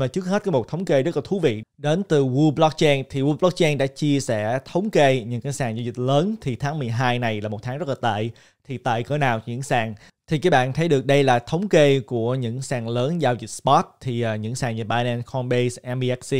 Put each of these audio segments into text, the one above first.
mà trước hết có một thống kê rất là thú vị đến từ Wu Blockchain thì Wu Blockchain đã chia sẻ thống kê những cái sàn giao dịch lớn thì tháng 12 này là một tháng rất là tệ. Thì tệ cỡ nào những sàn thì các bạn thấy được đây là thống kê của những sàn lớn giao dịch spot thì uh, những sàn như Binance, Coinbase, MBXC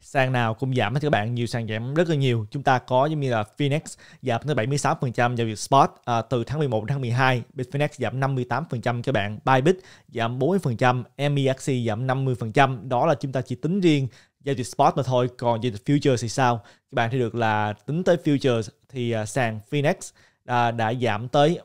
sàn nào cũng giảm hết các bạn nhiều sàn giảm rất là nhiều chúng ta có giống như là Phoenix giảm tới 76% giao dịch spot à, từ tháng 11 đến tháng 12 Bitfinex giảm 58% các bạn Bybit giảm 40% MEXC giảm 50% đó là chúng ta chỉ tính riêng giao dịch spot mà thôi còn giao dịch futures thì sao các bạn thấy được là tính tới futures thì à, sàn Phoenix à, đã giảm tới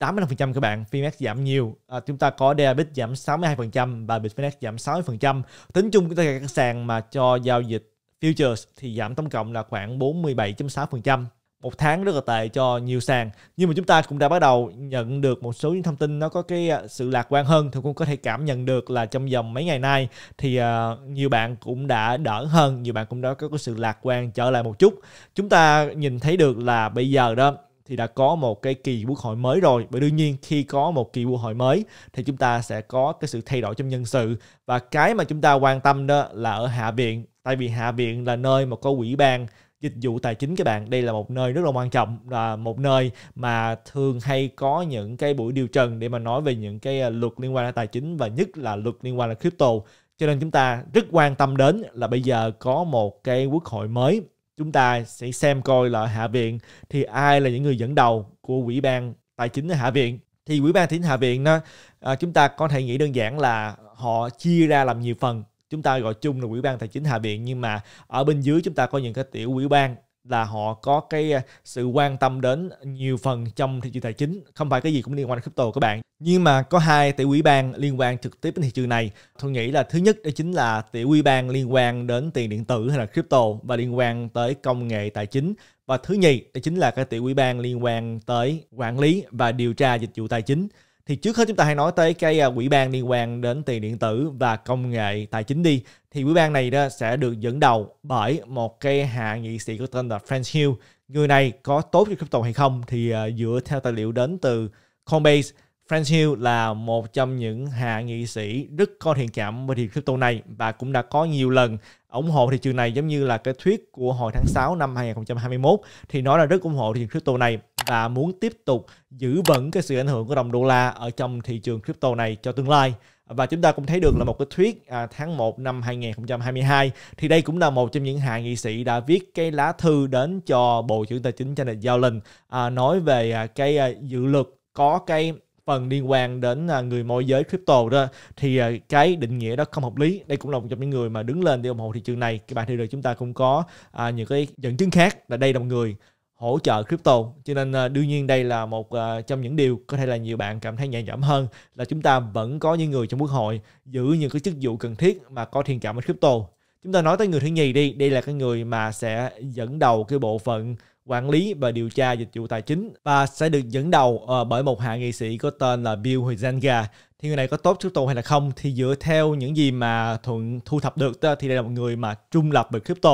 85% các bạn, Phoenix giảm nhiều. À, chúng ta có Derabit giảm 62% và Bitfinex giảm 60%. Tính chung tất cả các sàn mà cho giao dịch futures thì giảm tổng cộng là khoảng 47.6%. Một tháng rất là tệ cho nhiều sàn. Nhưng mà chúng ta cũng đã bắt đầu nhận được một số những thông tin nó có cái à, sự lạc quan hơn. Thì cũng có thể cảm nhận được là trong vòng mấy ngày nay thì uh, nhiều bạn cũng đã đỡ hơn. Nhiều bạn cũng đã có, cái sự lạc quan trở lại một chút. Chúng ta nhìn thấy được là bây giờ đó thì đã có một cái kỳ quốc hội mới rồi và đương nhiên khi có một kỳ quốc hội mới thì chúng ta sẽ có cái sự thay đổi trong nhân sự và cái mà chúng ta quan tâm đó là ở hạ viện tại vì hạ viện là nơi mà có quỹ ban dịch vụ tài chính các bạn đây là một nơi rất là quan trọng là một nơi mà thường hay có những cái buổi điều trần để mà nói về những cái à, luật liên quan đến tài chính và nhất là luật liên quan đến crypto cho nên chúng ta rất quan tâm đến là bây giờ có một cái quốc hội mới chúng ta sẽ xem coi là hạ viện thì ai là những người dẫn đầu của ủy ban tài chính hạ viện thì ủy ban tài chính hạ viện nó à, chúng ta có thể nghĩ đơn giản là họ chia ra làm nhiều phần chúng ta gọi chung là ủy ban tài chính hạ viện nhưng mà ở bên dưới chúng ta có những cái tiểu ủy ban là họ có cái à, sự quan tâm đến nhiều phần trong thị trường tài chính không phải cái gì cũng liên quan đến crypto các bạn nhưng mà có hai tiểu ủy ban liên quan trực tiếp đến thị trường này tôi nghĩ là thứ nhất đó chính là tiểu ủy ban liên quan đến tiền điện tử hay là crypto và liên quan tới công nghệ tài chính và thứ nhì đó chính là cái tiểu ủy ban liên quan tới quản lý và điều tra dịch vụ tài chính thì trước hết chúng ta hãy nói tới cái à, quỹ ban liên quan đến tiền điện tử và công nghệ tài chính đi thì quỹ ban này đó sẽ được dẫn đầu bởi một cái hạ nghị sĩ có tên là Frank Hill người này có tốt cho crypto hay không thì à, dựa theo tài liệu đến từ Coinbase Frank Hill là một trong những hạ nghị sĩ rất có thiện cảm với thị trường crypto này và cũng đã có nhiều lần ủng hộ thị trường này giống như là cái thuyết của hồi tháng 6 năm 2021 thì nói là rất ủng hộ thị trường crypto này và muốn tiếp tục giữ vững cái sự ảnh hưởng của đồng đô la ở trong thị trường crypto này cho tương lai và chúng ta cũng thấy được là một cái thuyết à, tháng 1 năm 2022 thì đây cũng là một trong những hạ nghị sĩ đã viết cái lá thư đến cho Bộ trưởng Tài chính Janet Yellen à, nói về à, cái à, dự luật có cái phần liên quan đến à, người môi giới crypto đó thì à, cái định nghĩa đó không hợp lý đây cũng là một trong những người mà đứng lên để ủng hộ thị trường này các bạn thì rồi chúng ta cũng có à, những cái dẫn chứng khác là đây là một người hỗ trợ crypto cho nên đương nhiên đây là một trong những điều có thể là nhiều bạn cảm thấy nhẹ nhõm hơn là chúng ta vẫn có những người trong quốc hội giữ những cái chức vụ cần thiết mà có thiện cảm với crypto chúng ta nói tới người thứ nhì đi đây là cái người mà sẽ dẫn đầu cái bộ phận quản lý và điều tra dịch vụ tài chính và sẽ được dẫn đầu ờ, bởi một hạ nghị sĩ có tên là Bill Huizanga thì người này có tốt crypto hay là không thì dựa theo những gì mà thuận thu thập được đó, thì đây là một người mà trung lập về crypto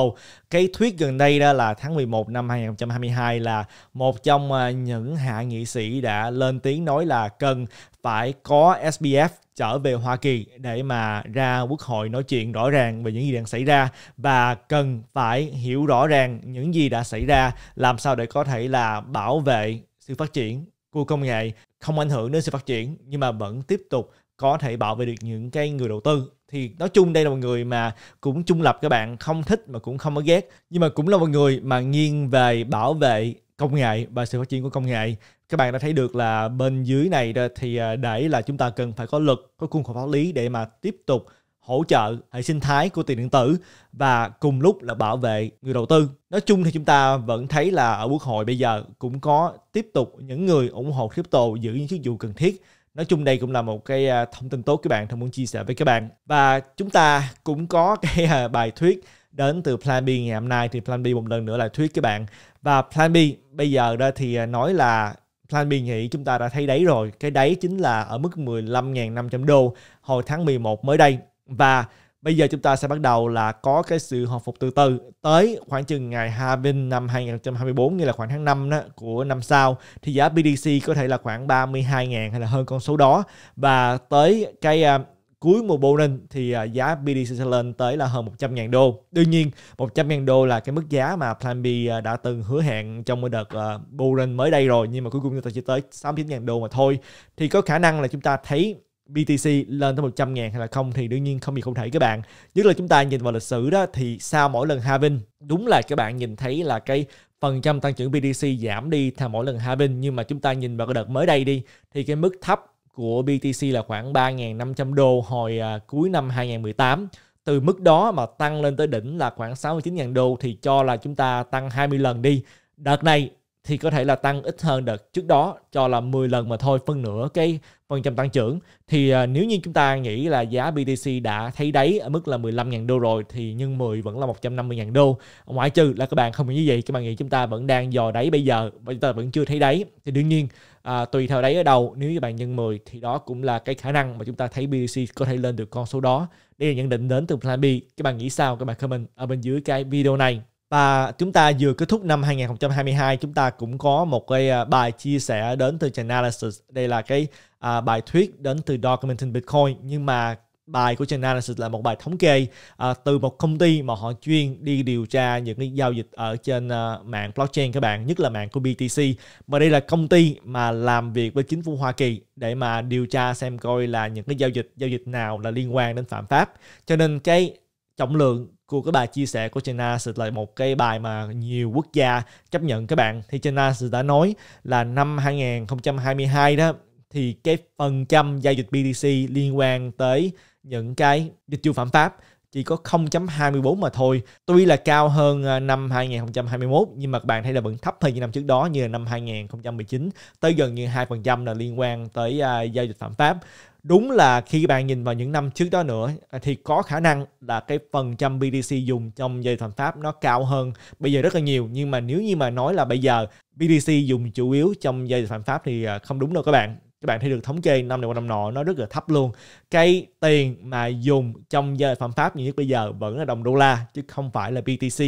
cái thuyết gần đây đó là tháng 11 năm 2022 là một trong à, những hạ nghị sĩ đã lên tiếng nói là cần phải có SBF trở về Hoa Kỳ để mà ra quốc hội nói chuyện rõ ràng về những gì đang xảy ra và cần phải hiểu rõ ràng những gì đã xảy ra làm sao để có thể là bảo vệ sự phát triển của công nghệ không ảnh hưởng đến sự phát triển nhưng mà vẫn tiếp tục có thể bảo vệ được những cái người đầu tư thì nói chung đây là một người mà cũng trung lập các bạn không thích mà cũng không có ghét nhưng mà cũng là một người mà nghiêng về bảo vệ công nghệ và sự phát triển của công nghệ các bạn đã thấy được là bên dưới này thì à, để là chúng ta cần phải có luật có khuôn khổ pháp lý để mà tiếp tục hỗ trợ hệ sinh thái của tiền điện tử và cùng lúc là bảo vệ người đầu tư. Nói chung thì chúng ta vẫn thấy là ở quốc hội bây giờ cũng có tiếp tục những người ủng hộ crypto giữ những chức vụ cần thiết. Nói chung đây cũng là một cái à, thông tin tốt các bạn thông muốn chia sẻ với các bạn. Và chúng ta cũng có cái à, bài thuyết đến từ Plan B ngày hôm nay thì Plan B một lần nữa là thuyết các bạn. Và Plan B bây giờ đó thì à, nói là Plan B nghĩ chúng ta đã thấy đáy rồi. Cái đáy chính là ở mức 15.500 đô hồi tháng 11 mới đây và bây giờ chúng ta sẽ bắt đầu là có cái sự hồi phục từ từ tới khoảng chừng ngày Havin năm 2024 như là khoảng tháng 5 đó, của năm sau thì giá BDC có thể là khoảng 32.000 hay là hơn con số đó và tới cái uh, cuối mùa Bonin thì uh, giá BDC sẽ lên tới là hơn 100.000 đô. Đương nhiên 100.000 đô là cái mức giá mà Plan B uh, đã từng hứa hẹn trong một đợt uh, Bonin mới đây rồi nhưng mà cuối cùng chúng ta chỉ tới 69.000 đô mà thôi. Thì có khả năng là chúng ta thấy BTC lên tới 100 ngàn hay là không thì đương nhiên không gì không thể các bạn. Nhất là chúng ta nhìn vào lịch sử đó thì sau mỗi lần halving đúng là các bạn nhìn thấy là cái phần trăm tăng trưởng BTC giảm đi theo mỗi lần halving nhưng mà chúng ta nhìn vào cái đợt mới đây đi thì cái mức thấp của BTC là khoảng 3.500 đô hồi à, cuối năm 2018 từ mức đó mà tăng lên tới đỉnh là khoảng 69.000 đô thì cho là chúng ta tăng 20 lần đi. Đợt này thì có thể là tăng ít hơn đợt trước đó cho là 10 lần mà thôi phân nửa cái phần trăm tăng trưởng thì uh, nếu như chúng ta nghĩ là giá BTC đã thấy đáy ở mức là 15.000 đô rồi thì nhân 10 vẫn là 150.000 đô ngoại trừ là các bạn không như vậy các bạn nghĩ chúng ta vẫn đang dò đáy bây giờ và chúng ta vẫn chưa thấy đáy thì đương nhiên uh, tùy theo đáy ở đầu nếu như bạn nhân 10 thì đó cũng là cái khả năng mà chúng ta thấy BTC có thể lên được con số đó đây là nhận định đến từ Plan B các bạn nghĩ sao các bạn comment ở bên dưới cái video này và chúng ta vừa kết thúc năm 2022 chúng ta cũng có một cái à, bài chia sẻ đến từ Chainalysis đây là cái à, bài thuyết đến từ Documenting Bitcoin nhưng mà bài của Chainalysis là một bài thống kê à, từ một công ty mà họ chuyên đi điều tra những cái giao dịch ở trên à, mạng blockchain các bạn nhất là mạng của BTC mà đây là công ty mà làm việc với chính phủ Hoa Kỳ để mà điều tra xem coi là những cái giao dịch giao dịch nào là liên quan đến phạm pháp cho nên cái trọng lượng của cái bài chia sẻ của China Sự là một cái bài mà nhiều quốc gia chấp nhận các bạn thì China đã nói là năm 2022 đó thì cái phần trăm giao dịch BTC liên quan tới những cái dịch vụ phạm pháp chỉ có 0.24 mà thôi. Tuy là cao hơn à, năm 2021 nhưng mà các bạn thấy là vẫn thấp hơn như năm trước đó như là năm 2019 tới gần như 2% là liên quan tới uh, giao dịch phạm pháp đúng là khi bạn nhìn vào những năm trước đó nữa à, thì có khả năng là cái phần trăm BTC dùng trong dây thành pháp nó cao hơn bây giờ rất là nhiều nhưng mà nếu như mà nói là bây giờ BTC dùng chủ yếu trong dây phạm pháp thì à, không đúng đâu các bạn các bạn thấy được thống kê năm này qua năm nọ nó rất là thấp luôn cái tiền mà dùng trong giờ phạm pháp như bây giờ vẫn là đồng đô la chứ không phải là BTC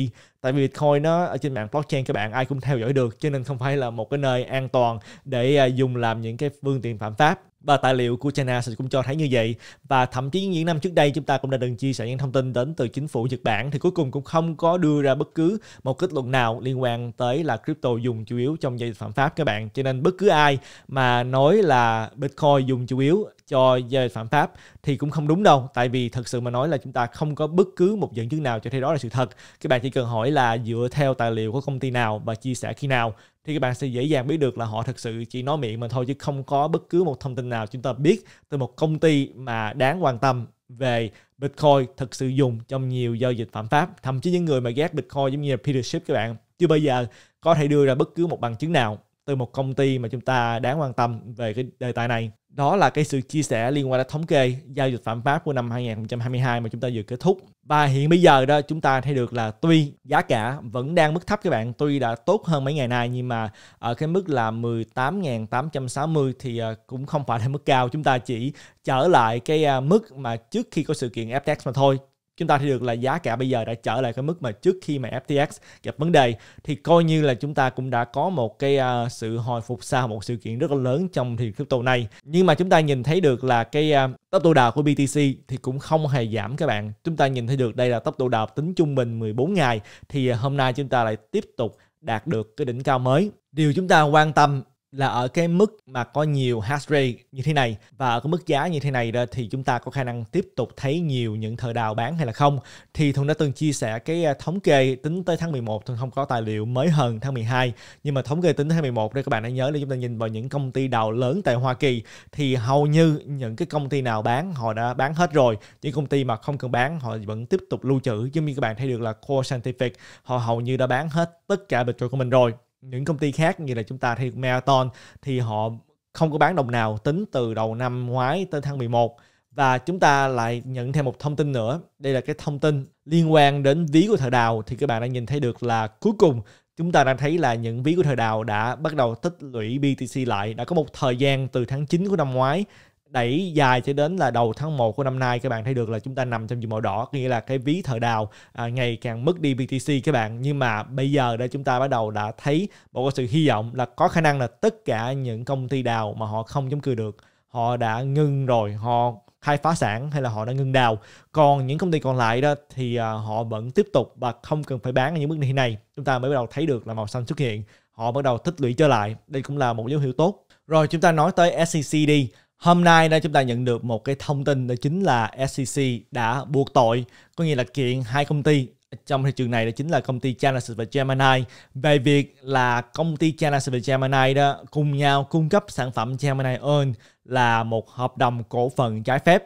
tại vì Bitcoin nó ở trên mạng blockchain các bạn ai cũng theo dõi được cho nên không phải là một cái nơi an toàn để à, dùng làm những cái phương tiện phạm pháp và tài liệu của China sẽ cũng cho thấy như vậy và thậm chí những năm trước đây chúng ta cũng đã từng chia sẻ những thông tin đến từ chính phủ Nhật Bản thì cuối cùng cũng không có đưa ra bất cứ một kết luận nào liên quan tới là crypto dùng chủ yếu trong giao dịch phạm pháp các bạn cho nên bất cứ ai mà nói là Bitcoin dùng chủ yếu cho giao dịch phạm pháp thì cũng không đúng đâu tại vì thật sự mà nói là chúng ta không có bất cứ một dẫn chứng nào cho thấy đó là sự thật các bạn chỉ cần hỏi là dựa theo tài liệu của công ty nào và chia sẻ khi nào thì các bạn sẽ dễ dàng biết được là họ thực sự chỉ nói miệng mà thôi chứ không có bất cứ một thông tin nào chúng ta biết từ một công ty mà đáng quan tâm về Bitcoin thực sự dùng trong nhiều giao dịch phạm pháp thậm chí những người mà ghét Bitcoin giống như là Peter Schiff các bạn chưa bao giờ có thể đưa ra bất cứ một bằng chứng nào từ một công ty mà chúng ta đáng quan tâm về cái đề tài này. Đó là cái sự chia sẻ liên quan đến thống kê giao dịch phạm pháp của năm 2022 mà chúng ta vừa kết thúc. Và hiện bây giờ đó chúng ta thấy được là tuy giá cả vẫn đang mức thấp các bạn, tuy đã tốt hơn mấy ngày nay nhưng mà ở cái mức là 18.860 thì ờ, cũng không phải là mức cao, chúng ta chỉ trở lại cái ờ, mức mà trước khi có sự kiện FTX mà thôi chúng ta thấy được là giá cả bây giờ đã trở lại cái mức mà trước khi mà FTX gặp vấn đề thì coi như là chúng ta cũng đã có một cái uh, sự hồi phục sau một sự kiện rất là lớn trong thị trường crypto này nhưng mà chúng ta nhìn thấy được là cái uh, tốc độ đào của BTC thì cũng không hề giảm các bạn chúng ta nhìn thấy được đây là tốc độ đào tính trung bình 14 ngày thì à, hôm nay chúng ta lại tiếp tục đạt được cái đỉnh cao mới điều chúng ta quan tâm là ở cái mức mà có nhiều hash rate như thế này và ở cái mức giá như thế này đó thì chúng ta có khả năng tiếp tục thấy nhiều những thợ đào bán hay là không thì Thuận đã từng chia sẻ cái à, thống kê tính tới tháng 11 Thuận không có tài liệu mới hơn tháng 12 nhưng mà thống kê tính tới tháng 11 đây các bạn hãy nhớ là chúng ta nhìn vào những công ty đào lớn tại Hoa Kỳ thì hầu như những cái công ty nào bán họ đã bán hết rồi những công ty mà không cần bán họ vẫn tiếp tục lưu trữ giống như các bạn thấy được là Core Scientific họ hầu như đã bán hết tất cả Bitcoin của mình rồi những công ty khác như là chúng ta thì Marathon thì họ không có bán đồng nào tính từ đầu năm ngoái tới tháng 11 và chúng ta lại nhận thêm một thông tin nữa đây là cái thông tin liên quan đến ví của thợ đào thì các bạn đã nhìn thấy được là cuối cùng chúng ta đang thấy là những ví của thời đào đã bắt đầu tích lũy BTC lại đã có một thời gian từ tháng 9 của năm ngoái đẩy dài cho đến là đầu tháng 1 của năm nay các bạn thấy được là chúng ta nằm trong vùng màu đỏ nghĩa là cái ví thợ đào à, ngày càng mất đi BTC các bạn nhưng mà bây giờ đây chúng ta bắt đầu đã thấy một cái sự hy vọng là có khả năng là tất cả những công ty đào mà họ không chống cự được họ đã ngưng rồi họ khai phá sản hay là họ đã ngưng đào còn những công ty còn lại đó thì à, họ vẫn tiếp tục và không cần phải bán ở những bước đi này chúng ta mới bắt đầu thấy được là màu xanh xuất hiện họ bắt đầu tích lũy trở lại đây cũng là một dấu hiệu tốt rồi chúng ta nói tới SEC đi Hôm nay đây chúng ta nhận được một cái thông tin đó chính là SEC đã buộc tội, có nghĩa là kiện hai công ty trong thị trường này đó chính là công ty Genesis và Gemini về việc là công ty Genesis và Gemini đó cùng nhau cung cấp sản phẩm Gemini Earn là một hợp đồng cổ phần trái phép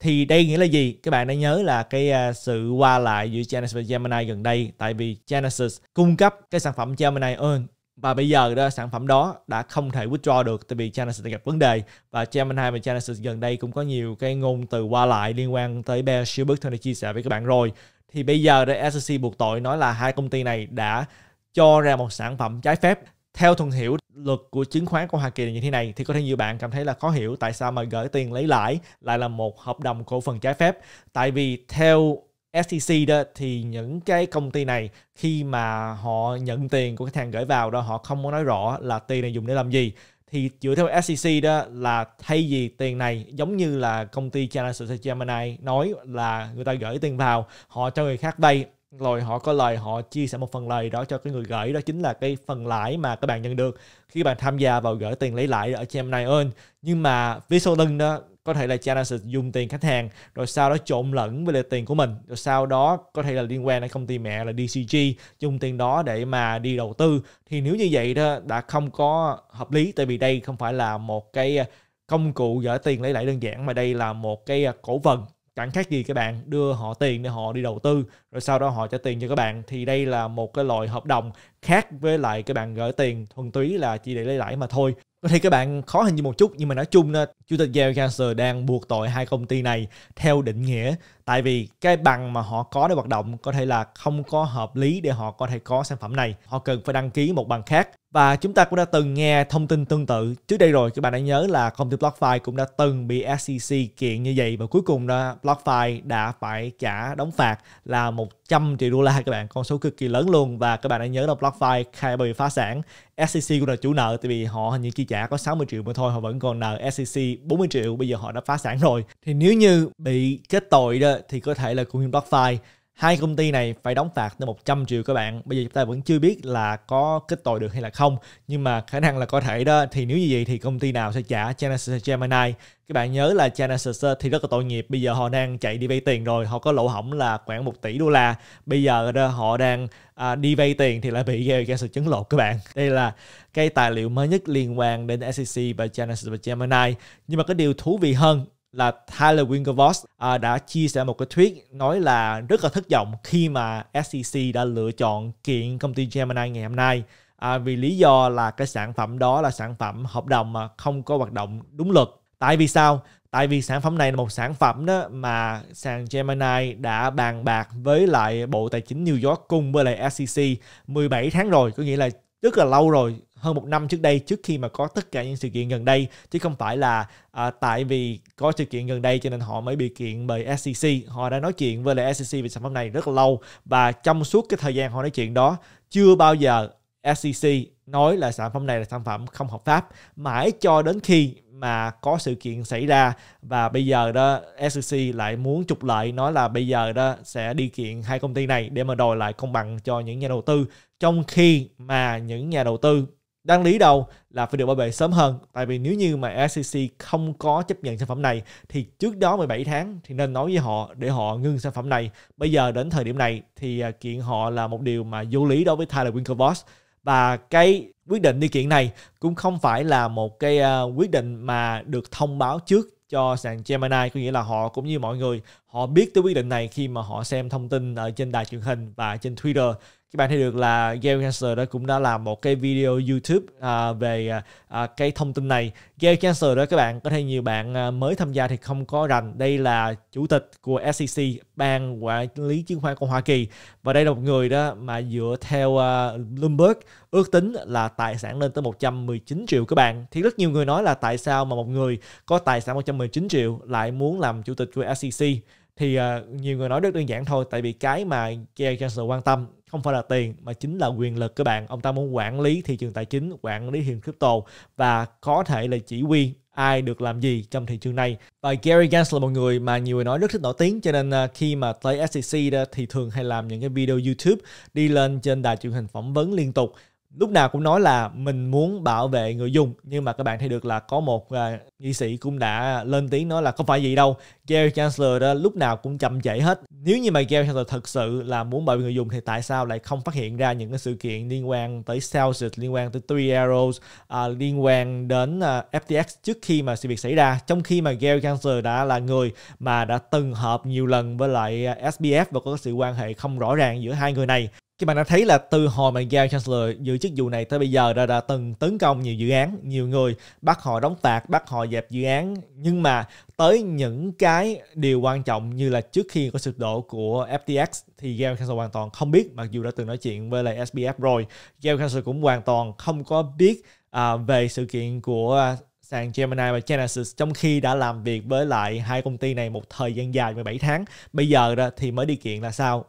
thì đây nghĩa là gì các bạn đã nhớ là cái à, sự qua lại giữa Genesis và Gemini gần đây tại vì Genesis cung cấp cái sản phẩm Gemini Earn và bây giờ đó sản phẩm đó đã không thể withdraw được tại vì China sẽ gặp vấn đề và Gemini và China gần đây cũng có nhiều cái ngôn từ qua lại liên quan tới Bear Shilberg đã chia sẻ với các bạn rồi thì bây giờ đây SEC buộc tội nói là hai công ty này đã cho ra một sản phẩm trái phép theo thuần hiểu luật của chứng khoán của Hoa Kỳ là như thế này thì có thể nhiều bạn cảm thấy là khó hiểu tại sao mà gửi tiền lấy lãi lại là một hợp đồng cổ phần trái phép tại vì theo SEC đó thì những cái công ty này khi mà họ nhận tiền của khách hàng gửi vào đó họ không có nói rõ là tiền này dùng để làm gì thì dựa theo SEC đó là thay vì tiền này giống như là công ty China Society Gemini nói là người ta gửi tiền vào họ cho người khác vay rồi họ có lời họ chia sẻ một phần lời đó cho cái người gửi đó chính là cái phần lãi mà các bạn nhận được khi bạn tham gia vào gửi tiền lấy lãi ở Gemini Earn nhưng mà phía sau lưng đó có thể là cha China sẽ dùng tiền khách hàng rồi sau đó trộn lẫn với lại tiền của mình rồi sau đó có thể là liên quan đến công ty mẹ là DCG dùng tiền đó để mà đi đầu tư thì nếu như vậy đó đã không có hợp lý tại vì đây không phải là một cái à, công cụ gỡ tiền lấy lại đơn giản mà đây là một cái à, cổ phần chẳng khác gì các bạn đưa họ tiền để họ đi đầu tư rồi sau đó họ trả tiền cho các bạn thì đây là một cái loại hợp đồng khác với lại các bạn gửi tiền thuần túy là chỉ để lấy lãi mà thôi có thể các bạn khó hình như một chút nhưng mà nói chung là chủ tịch Jerry Gensler đang buộc tội hai công ty này theo định nghĩa tại vì cái bằng mà họ có để hoạt động có thể là không có hợp lý để họ có thể có sản phẩm này họ cần phải đăng ký một bằng khác và chúng ta cũng đã từng nghe thông tin tương tự trước đây rồi các bạn đã nhớ là công ty BlockFi cũng đã từng bị SEC kiện như vậy và cuối cùng đó BlockFi đã phải trả đóng phạt là 100 triệu đô la các bạn con số cực kỳ lớn luôn và các bạn đã nhớ là BlockFi khai bị phá sản SEC cũng là chủ nợ tại vì họ hình như chi trả có 60 triệu mà thôi họ vẫn còn nợ SEC 40 triệu bây giờ họ đã phá sản rồi thì nếu như bị kết tội đó thì có thể là cung hiến BlockFi hai công ty này phải đóng phạt tới 100 triệu các bạn bây giờ chúng ta vẫn chưa biết là có kết tội được hay là không nhưng mà khả năng là có thể đó thì nếu như vậy thì công ty nào sẽ trả Genesis Gemini các bạn nhớ là Genesis ờ, thì rất là tội nghiệp bây giờ họ đang chạy đi vay tiền rồi họ có lỗ hỏng là khoảng 1 tỷ đô la bây giờ đó họ đang à, đi vay tiền thì lại bị gây ra sự chấn lột các bạn đây là cái tài liệu mới nhất liên quan đến SEC và Genesis và Gemini nhưng mà cái điều thú vị hơn là Tyler Winklevoss à, đã chia sẻ một cái tweet nói là rất là thất vọng khi mà SEC đã lựa chọn kiện công ty Gemini ngày hôm nay à, vì lý do là cái sản phẩm đó là sản phẩm hợp đồng mà không có hoạt động đúng luật. Tại vì sao? Tại vì sản phẩm này là một sản phẩm đó mà sàn Gemini đã bàn bạc với lại Bộ Tài chính New York cùng với lại SEC 17 tháng rồi, có nghĩa là rất là lâu rồi hơn một năm trước đây trước khi mà có tất cả những sự kiện gần đây chứ không phải là à, tại vì có sự kiện gần đây cho nên họ mới bị kiện bởi SEC họ đã nói chuyện với lại SEC về sản phẩm này rất là lâu và trong suốt cái thời gian họ nói chuyện đó chưa bao giờ SEC nói là sản phẩm này là sản phẩm không hợp pháp mãi cho đến khi mà có sự kiện xảy ra và bây giờ đó SEC lại muốn trục lợi nói là bây giờ đó sẽ đi kiện hai công ty này để mà đòi lại công bằng cho những nhà đầu tư trong khi mà những nhà đầu tư đáng lý đâu là phải được bảo vệ sớm hơn tại vì nếu như mà SEC không có chấp nhận sản phẩm này thì trước đó 17 tháng thì nên nói với họ để họ ngưng sản phẩm này bây giờ đến thời điểm này thì à, kiện họ là một điều mà vô lý đối với Tyler Winklevoss và cái quyết định đi kiện này cũng không phải là một cái à, quyết định mà được thông báo trước cho sàn Gemini có nghĩa là họ cũng như mọi người họ biết tới quyết định này khi mà họ xem thông tin ở trên đài truyền hình và trên Twitter các bạn thấy được là Gary Gensler đó cũng đã làm một cái video YouTube à, về à, à cái thông tin này Gary Gensler đó các bạn có thể nhiều bạn à, mới tham gia thì không có rành đây là chủ tịch của SEC ban quản lý chứng khoán của Hoa Kỳ và đây là một người đó mà dựa theo à, Bloomberg ước tính là tài sản lên tới 119 triệu các bạn thì rất nhiều người nói là tại sao mà một người có tài sản 119 triệu lại muốn làm chủ tịch của SEC thì uh, nhiều người nói rất đơn giản thôi tại vì cái mà Gary Johnson quan tâm không phải là tiền mà chính là quyền lực các bạn ông ta muốn quản lý thị trường tài chính quản lý thị crypto và có thể là chỉ huy ai được làm gì trong thị trường này và Gary Gensler là một người mà nhiều người nói rất thích nổi tiếng cho nên ờ, khi mà tới SEC đó thì thường hay làm những cái video YouTube đi lên trên đài truyền hình phỏng vấn liên tục lúc nào cũng nói là mình muốn bảo vệ người dùng nhưng mà các bạn thấy được là có một uh, nghị sĩ cũng đã lên tiếng nói là không phải vậy đâu Gary Chancellor đó lúc nào cũng chậm trễ hết nếu như mà Gary Chancellor thật sự là muốn bảo vệ người dùng thì tại sao lại không phát hiện ra những cái sự kiện liên quan tới Celsius liên quan tới Three Arrows uh, liên quan đến uh, à, FTX trước khi mà sự việc xảy ra trong khi mà Gary Chancellor đã là người mà đã từng hợp nhiều lần với lại SBF và có sự quan hệ không rõ ràng giữa hai người này các bạn đã thấy là từ hồi mà Gary Chancellor giữ chức vụ này tới bây giờ đã, đã từng tấn công nhiều dự án, nhiều người bắt họ đóng phạt, bắt họ dẹp dự án. Nhưng mà tới những cái điều quan trọng như là trước khi có sự đổ của FTX thì Gary Chancellor hoàn toàn không biết mặc dù đã từng nói chuyện với lại SBF rồi. Gary Chancellor cũng hoàn toàn không có biết à, về sự kiện của sàn Gemini và Genesis trong khi đã làm việc với lại hai công ty này một thời gian dài 17 tháng bây giờ đó thì mới đi kiện là sao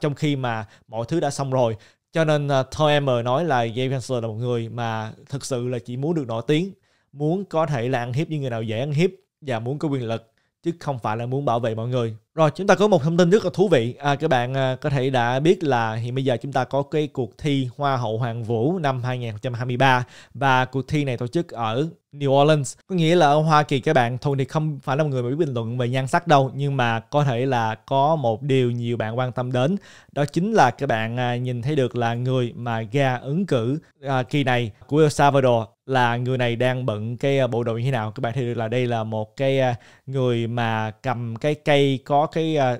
trong khi mà mọi thứ đã xong rồi cho nên uh, thôi em nói là Jay Chancellor là một người mà thực sự là chỉ muốn được nổi tiếng muốn có thể là ăn hiếp với người nào dễ ăn hiếp và muốn có quyền lực chứ không phải là muốn bảo vệ mọi người rồi chúng ta có một thông tin rất là thú vị à, các bạn à, có thể đã biết là hiện bây giờ chúng ta có cái cuộc thi hoa hậu hoàng vũ năm 2023 và cuộc thi này tổ chức ở New Orleans có nghĩa là ở Hoa Kỳ các bạn thôi thì không phải là một người mà biết bình luận về nhan sắc đâu nhưng mà có thể là có một điều nhiều bạn quan tâm đến đó chính là các bạn à, nhìn thấy được là người mà ra ứng cử à, kỳ này của El Salvador là người này đang bận cái à, bộ đồ như thế nào các bạn thấy được là đây là một cái à, người mà cầm cái cây có cái à,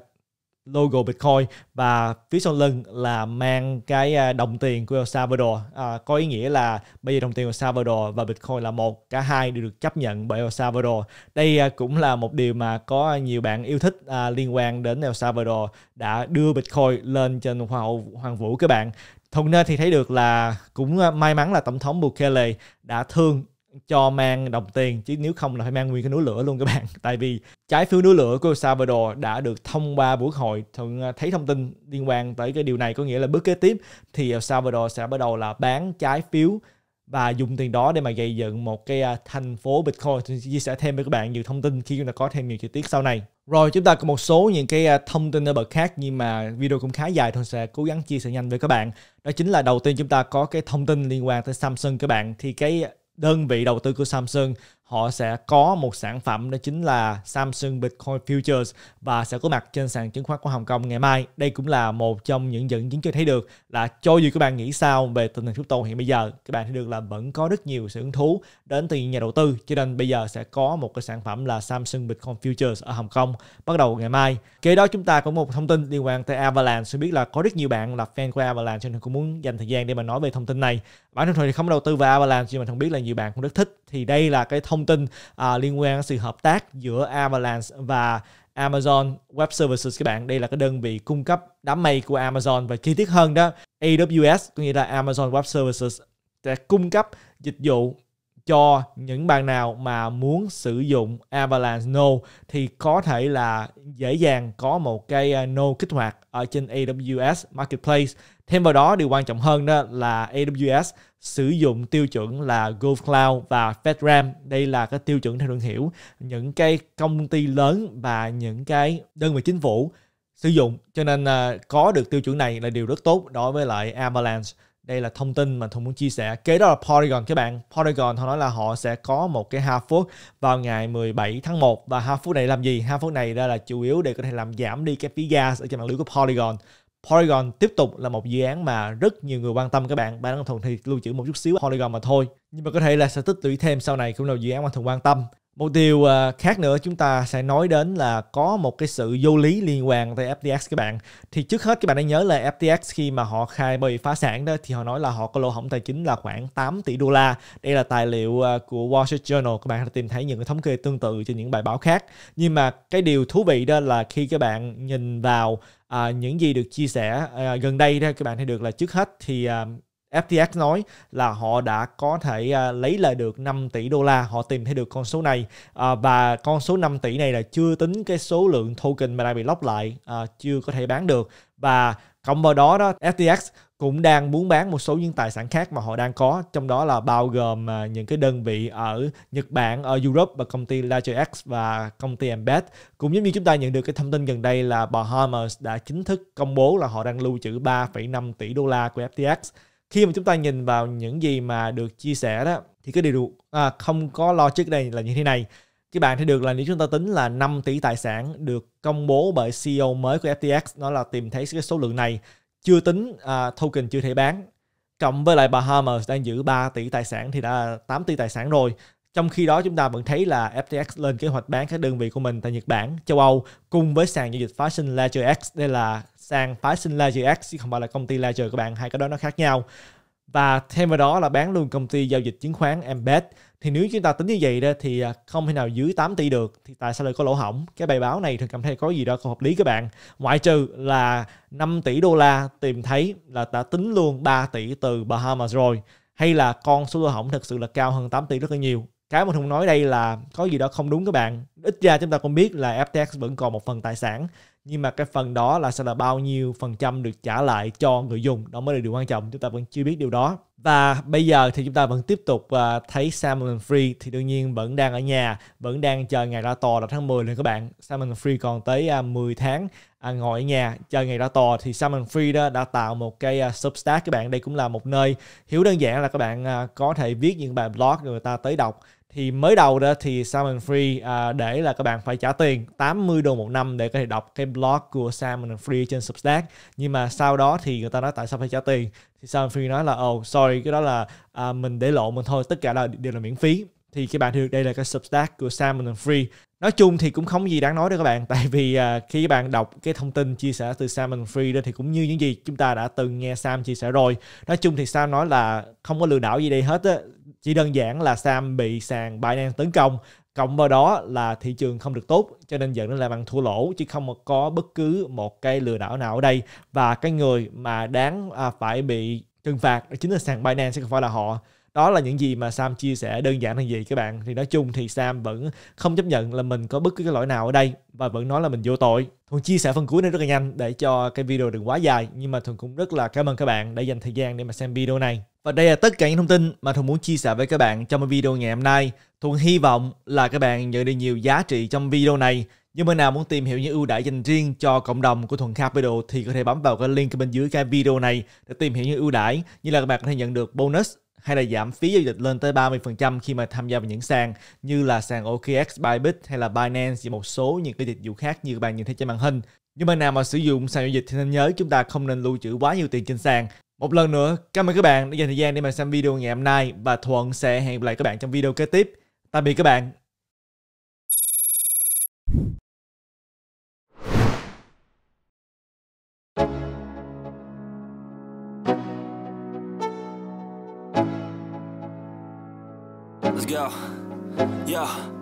logo Bitcoin và phía sau lưng là mang cái đồng tiền của El Salvador à, có ý nghĩa là bây giờ đồng tiền của El Salvador và Bitcoin là một cả hai đều được chấp nhận bởi El Salvador đây cũng là một điều mà có nhiều bạn yêu thích à, liên quan đến El Salvador đã đưa Bitcoin lên trên hoa hoàng vũ các bạn Thuận nên thì thấy được là cũng ờ, may mắn là tổng thống Bukele đã thương cho mang đồng tiền chứ nếu không là phải mang nguyên cái núi lửa luôn các bạn tại vì trái phiếu núi lửa của El Salvador đã được thông qua buổi hội thường ờ, thấy thông tin liên quan tới cái điều này có nghĩa là bước kế tiếp thì El ờ, Salvador sẽ bắt đầu là bán trái phiếu và dùng tiền đó để mà gây dựng một cái thành phố Bitcoin tôi chia sẻ thêm với các bạn nhiều thông tin khi chúng ta có thêm nhiều chi tiết sau này rồi chúng ta có một số những cái à, thông tin ở bậc khác nhưng mà video cũng khá dài thôi sẽ cố gắng chia sẻ nhanh với các bạn. Đó chính là đầu tiên chúng ta có cái thông tin liên quan tới Samsung các bạn thì cái đơn vị đầu tư của Samsung họ sẽ có một sản phẩm đó chính là Samsung Bitcoin Futures và sẽ có mặt trên sàn chứng khoán của Hồng Kông ngày mai. Đây cũng là một trong những dẫn chứng cho thấy được là cho dù các bạn nghĩ sao về tình hình crypto hiện bây giờ, các bạn thấy được là vẫn có rất nhiều sự hứng thú đến từ nhà đầu tư cho nên bây giờ sẽ có một cái sản phẩm là Samsung Bitcoin Futures ở Hồng Kông bắt đầu ngày mai. Kế đó chúng ta có một thông tin liên quan tới Avalanche. Tôi biết là có rất nhiều bạn là fan của Avalanche cho nên cũng muốn dành thời gian để mà nói về thông tin này. Bản thân thì không đầu tư vào Avalanche nhưng mà không biết là nhiều bạn cũng rất thích thì đây là cái thông thông tin à, liên quan đến sự hợp tác giữa Avalanche và Amazon Web Services các bạn. Đây là cái đơn vị cung cấp đám mây của Amazon và chi tiết hơn đó AWS có nghĩa là Amazon Web Services sẽ cung cấp dịch vụ cho những bạn nào mà muốn sử dụng Avalanche No thì có thể là dễ dàng có một cái à, No kích hoạt ở trên AWS Marketplace. Thêm vào đó điều quan trọng hơn đó là AWS sử dụng tiêu chuẩn là Google Cloud và FedRAMP. Đây là cái tiêu chuẩn theo đường hiểu những cái công ty lớn và những cái đơn vị chính phủ sử dụng. Cho nên uh, có được tiêu chuẩn này là điều rất tốt đối với lại Avalanche. Đây là thông tin mà Thùng muốn chia sẻ. Kế đó là Polygon các bạn. Polygon họ nói là họ sẽ có một cái half phút vào ngày 17 tháng 1 và half phút này làm gì? Half phút này ra là chủ yếu để có thể làm giảm đi cái phí gas ở trên mạng lưới của Polygon Polygon tiếp tục là một dự án mà rất nhiều người quan tâm các bạn. Bạn đang thuần thì lưu trữ một chút xíu Polygon mà thôi. Nhưng mà có thể là sẽ tích lũy thêm sau này cũng là dự án mà thường quan tâm. Một điều à, khác nữa chúng ta sẽ nói đến là có một cái sự vô lý liên quan tới FTX các bạn. Thì trước hết các bạn đã nhớ là FTX khi mà họ khai bị phá sản đó thì họ nói là họ có lỗ hổng tài chính là khoảng 8 tỷ đô la. Đây là tài liệu à, của Wall Street Journal. Các bạn có tìm thấy những cái thống kê tương tự trên những bài báo khác. Nhưng mà cái điều thú vị đó là khi các bạn nhìn vào à, những gì được chia sẻ à, gần đây đó các bạn thấy được là trước hết thì à, FTX nói là họ đã có thể à, lấy lại được 5 tỷ đô la, họ tìm thấy được con số này à, và con số 5 tỷ này là chưa tính cái số lượng token mà đang bị lock lại, à, chưa có thể bán được và cộng vào đó đó FTX cũng đang muốn bán một số những tài sản khác mà họ đang có trong đó là bao gồm à, những cái đơn vị ở Nhật Bản, ở Europe và công ty Ledger và công ty Embed. Cũng giống như chúng ta nhận được cái thông tin gần đây là Bahamas đã chính thức công bố là họ đang lưu trữ 3,5 tỷ đô la của FTX. Khi mà chúng ta nhìn vào những gì mà được chia sẻ đó thì cái điều à, không có logic đây là như thế này. Các bạn thấy được là nếu chúng ta tính là 5 tỷ tài sản được công bố bởi CEO mới của FTX nó là tìm thấy cái số lượng này chưa tính uh, token chưa thể bán cộng với lại Bahamas đang giữ 3 tỷ tài sản thì đã 8 tỷ tài sản rồi trong khi đó chúng ta vẫn thấy là FTX lên kế hoạch bán các đơn vị của mình tại Nhật Bản, châu Âu cùng với sàn giao dịch phái sinh Ledger X. Đây là sàn phái sinh Ledger X chứ không phải là công ty Ledger các bạn, hai cái đó nó khác nhau. Và thêm vào đó là bán luôn công ty giao dịch chứng khoán Embed thì nếu chúng ta tính như vậy đó thì à, không thể nào dưới 8 tỷ được thì tại sao lại có lỗ hỏng cái bài báo này thường cảm thấy có gì đó không hợp lý các bạn ngoại trừ là 5 tỷ đô la tìm thấy là đã tính luôn 3 tỷ từ Bahamas rồi hay là con số lỗ hỏng thực sự là cao hơn 8 tỷ rất là nhiều cái mà thùng nói đây là có gì đó không đúng các bạn ít ra chúng ta cũng biết là FTX vẫn còn một phần tài sản nhưng mà cái phần đó là sẽ là bao nhiêu phần trăm được trả lại cho người dùng đó mới là điều quan trọng chúng ta vẫn chưa biết điều đó và bây giờ thì chúng ta vẫn tiếp tục uh, thấy Salmon Free thì đương nhiên vẫn đang ở nhà vẫn đang chờ ngày ra tò là tháng 10 lên các bạn Salmon Free còn tới uh, à, 10 tháng à, ngồi ở nhà chờ ngày ra tò thì Salmon Free đó đã tạo một cái uh, Substack các bạn đây cũng là một nơi hiểu đơn giản là các bạn uh, có thể viết những bài blog người ta tới đọc thì mới đầu đó thì Salmon Free à, để là các bạn phải trả tiền 80 đô một năm để có thể đọc cái blog của Salmon Free trên Substack nhưng mà sau đó thì người ta nói tại sao phải trả tiền thì Salmon Free nói là oh sorry cái đó là à, mình để lộ mình thôi tất cả là đều là miễn phí thì các bạn thấy đây là cái Substack của Salmon Free nói chung thì cũng không gì đáng nói đâu các bạn tại vì à, khi các bạn đọc cái thông tin chia sẻ từ Sam and Free đó thì cũng như những gì chúng ta đã từng nghe Sam chia sẻ rồi nói chung thì Sam nói là không có lừa đảo gì đây hết á chỉ đơn giản là Sam bị sàn Binance tấn công cộng vào đó là thị trường không được tốt cho nên dẫn đến là bằng thua lỗ chứ không có bất cứ một cái lừa đảo nào ở đây và cái người mà đáng à, phải bị trừng phạt chính là sàn Binance sẽ không phải là họ đó là những gì mà Sam chia sẻ đơn giản là gì các bạn thì nói chung thì Sam vẫn không chấp nhận là mình có bất cứ cái lỗi nào ở đây và vẫn nói là mình vô tội Thuần chia sẻ phần cuối này rất là nhanh để cho cái video đừng quá dài nhưng mà Thuần cũng rất là cảm ơn các bạn đã dành thời gian để mà xem video này và đây là tất cả những thông tin mà Thuận muốn chia sẻ với các bạn trong video ngày hôm nay. Thuận hy vọng là các bạn nhận được nhiều giá trị trong video này. Nhưng mà nào muốn tìm hiểu những ưu đãi dành riêng cho cộng đồng của Thuận Capital thì có thể bấm vào cái link bên dưới cái video này để tìm hiểu những ưu đãi như là các bạn có thể nhận được bonus hay là giảm phí giao dịch lên tới 30% khi mà tham gia vào những sàn như là sàn OKX, Bybit hay là Binance và một số những cái dịch vụ khác như các bạn nhìn thấy trên màn hình. Nhưng mà nào mà sử dụng sàn giao dịch thì nên nhớ chúng ta không nên lưu trữ quá nhiều tiền trên sàn một lần nữa, cảm ơn các bạn đã dành thời gian để mà xem video ngày hôm nay và Thuận sẽ hẹn gặp lại các bạn trong video kế tiếp. Tạm biệt các bạn. Let's go. Yeah.